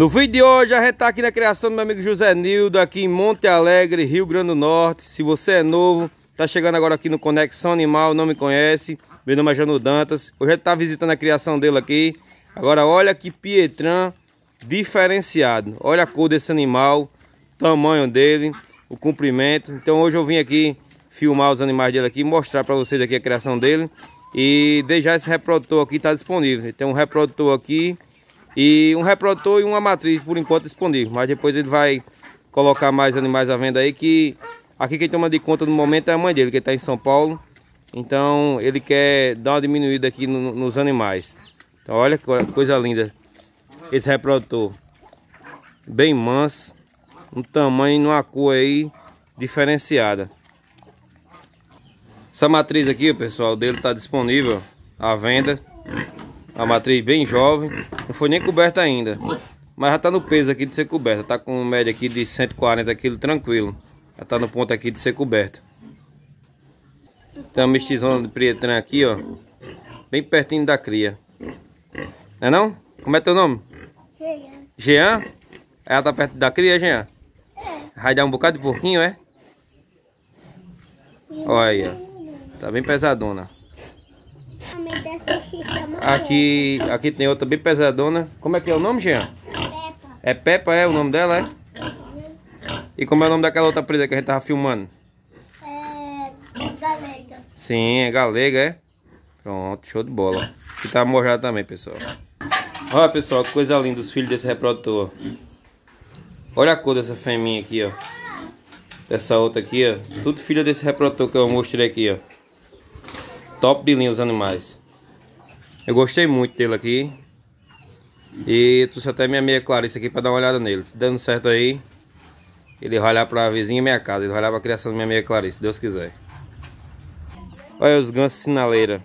No vídeo de hoje a gente está aqui na criação do meu amigo José Nildo, aqui em Monte Alegre, Rio Grande do Norte. Se você é novo, tá chegando agora aqui no Conexão Animal, não me conhece, meu nome é Jano Dantas. Hoje a gente tá visitando a criação dele aqui. Agora olha que pietran diferenciado. Olha a cor desse animal, tamanho dele, o comprimento. Então hoje eu vim aqui filmar os animais dele aqui, mostrar para vocês aqui a criação dele. E deixar esse reprodutor aqui, tá disponível. Tem um reprodutor aqui e um reprodutor e uma matriz, por enquanto, disponível. Mas depois ele vai colocar mais animais à venda aí, que aqui quem toma de conta no momento é a mãe dele, que está em São Paulo. Então ele quer dar uma diminuída aqui no, nos animais. Então olha que coisa linda esse reprodutor. Bem manso, um tamanho uma cor aí diferenciada. Essa matriz aqui, pessoal, dele está disponível à venda. Uma matriz bem jovem. Não foi nem coberta ainda. Mas já tá no peso aqui de ser coberta. Tá com média aqui de 140 kg tranquilo. Já tá no ponto aqui de ser coberta. Tem uma mistizona de prietran aqui, ó. Bem pertinho da cria. Não é não? Como é teu nome? Jean. Jean? Ela tá perto da cria, Jean? É. Vai dar um bocado de porquinho, é? Olha aí, ó. Tá bem pesadona. Aqui, aqui tem outra bem pesadona. Como é que é o nome, Jean? Peppa. É Peppa, é o nome dela, é? E como é o nome daquela outra presa que a gente tava filmando? É... Galega. Sim, é galega, é? Pronto, show de bola. Que tá mojado também, pessoal. Olha, pessoal, que coisa linda os filhos desse reprodutor. Olha a cor dessa femininha aqui, ó. Dessa outra aqui, ó. Tudo filha desse reprodutor que eu mostrei aqui, ó. Top de linha os animais. Eu gostei muito dele aqui. E trouxe até minha meia Clarice aqui para dar uma olhada nele. Se dando certo aí, ele vai olhar para a vizinha minha casa. Ele vai olhar pra criação da minha meia Clarice, se Deus quiser. Olha os gansos sinaleira.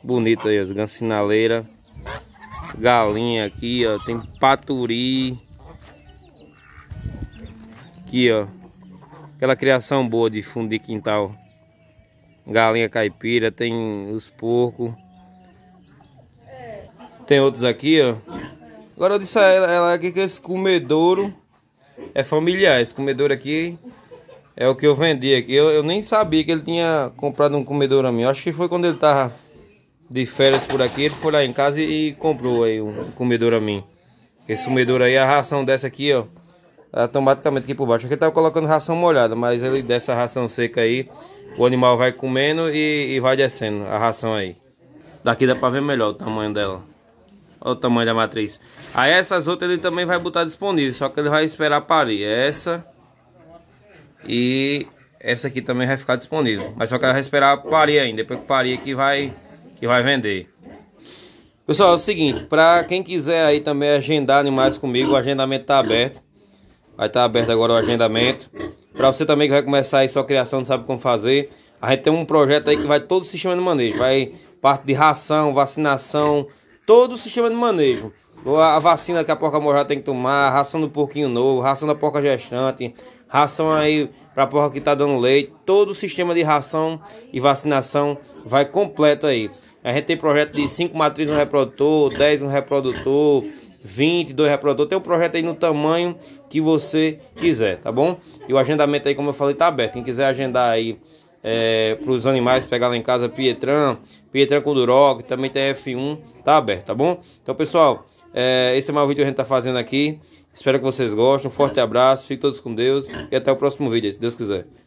Bonito aí, os gansos sinaleira. Galinha aqui, ó. Tem paturi. Aqui, ó. Aquela criação boa de fundo de quintal. Galinha caipira, tem os porcos. Tem outros aqui, ó. Agora eu disse a ela, ela aqui que esse comedouro é familiar. Esse comedouro aqui é o que eu vendi aqui. Eu, eu nem sabia que ele tinha comprado um comedouro a mim. Eu acho que foi quando ele tava de férias por aqui. Ele foi lá em casa e, e comprou aí um comedouro a mim. Esse comedouro aí, a ração dessa aqui, ó. Tá automaticamente aqui por baixo. Aqui tava tá colocando ração molhada, mas ele dessa ração seca aí. O animal vai comendo e, e vai descendo a ração aí. Daqui dá pra ver melhor o tamanho dela. Olha o tamanho da matriz. Aí essas outras ele também vai botar disponível, só que ele vai esperar parir. Essa e essa aqui também vai ficar disponível. Mas só que ela vai esperar parir ainda, depois que parir que vai, que vai vender. Pessoal, é o seguinte, para quem quiser aí também agendar animais comigo, o agendamento tá aberto. Vai estar tá aberto agora o agendamento. Para você também que vai começar aí sua criação, não sabe como fazer. A gente tem um projeto aí que vai todo o sistema de manejo. Vai parte de ração, vacinação, todo o sistema de manejo. A vacina que a porca mojada tem que tomar, ração do porquinho novo, ração da porca gestante, ração aí para porca que está dando leite, todo o sistema de ração e vacinação vai completo aí. A gente tem projeto de 5 matrizes no reprodutor, 10 no reprodutor, 22 reprodutores. Tem um projeto aí no tamanho que você quiser, tá bom? E o agendamento aí, como eu falei, tá aberto. Quem quiser agendar aí é, para os animais pegar lá em casa, Pietran, Pietran com Duroc, também tem F1, tá aberto, tá bom? Então, pessoal, é, esse é mais um vídeo que a gente tá fazendo aqui. Espero que vocês gostem. Um forte abraço, fiquem todos com Deus e até o próximo vídeo, se Deus quiser.